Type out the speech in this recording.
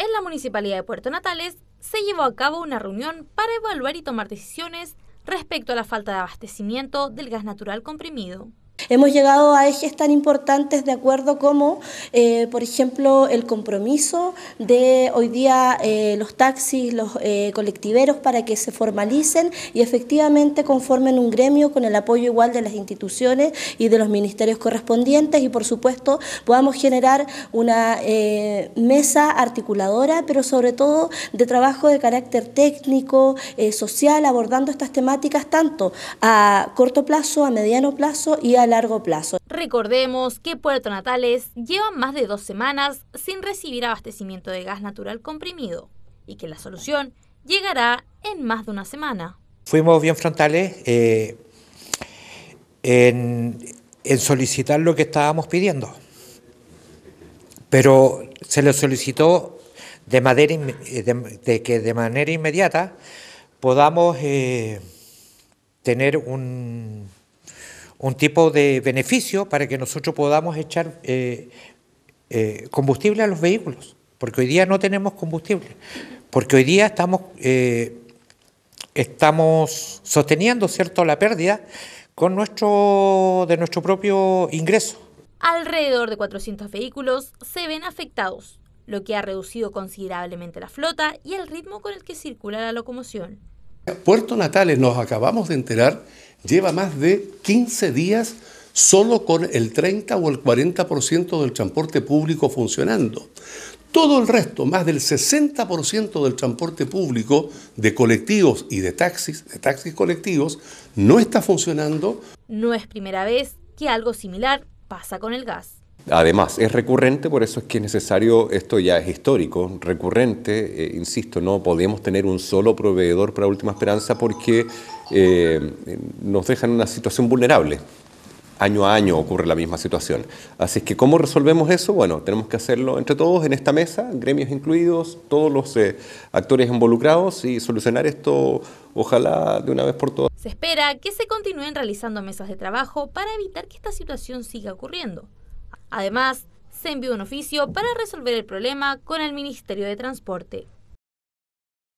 en la Municipalidad de Puerto Natales se llevó a cabo una reunión para evaluar y tomar decisiones respecto a la falta de abastecimiento del gas natural comprimido. Hemos llegado a ejes tan importantes de acuerdo como, eh, por ejemplo, el compromiso de hoy día eh, los taxis, los eh, colectiveros, para que se formalicen y efectivamente conformen un gremio con el apoyo igual de las instituciones y de los ministerios correspondientes y, por supuesto, podamos generar una mesa articuladora, pero sobre todo de trabajo de carácter técnico, social, abordando estas temáticas tanto a corto plazo, a mediano plazo y a la plazo. Recordemos que Puerto Natales lleva más de dos semanas sin recibir abastecimiento de gas natural comprimido y que la solución llegará en más de una semana. Fuimos bien frontales eh, en, solicitar lo que estábamos pidiendo, pero se le solicitó de, manera eh, de, que de manera inmediata podamos eh, tener un, un tipo de beneficio para que nosotros podamos echar eh, eh, combustible a los vehículos, porque hoy día no tenemos combustible, porque hoy día estamos, eh, estamos sosteniendo cierto la pérdida con nuestro, de nuestro propio ingreso. Alrededor de 400 vehículos se ven afectados, lo que ha reducido considerablemente la flota y el ritmo con el que circula la locomoción. Puerto Natales nos acabamos de enterar lleva más de 15 días solo con el 30 o el 40% del transporte público funcionando. Todo el resto, más del 60% del transporte público de colectivos y de taxis, de taxis colectivos, no está funcionando. No es primera vez que algo similar pasa con el gas. Además, es recurrente, por eso es que es necesario, esto ya es histórico, recurrente, eh, insisto, no podemos tener un solo proveedor para Última Esperanza porque eh, nos dejan en una situación vulnerable. Año a año ocurre la misma situación. Así es que, ¿cómo resolvemos eso? Bueno, tenemos que hacerlo entre todos, en esta mesa, gremios incluidos, todos los eh, actores involucrados y solucionar esto, ojalá, de una vez por todas. Se espera que se continúen realizando mesas de trabajo para evitar que esta situación siga ocurriendo. Además, se envió un oficio para resolver el problema con el Ministerio de Transporte.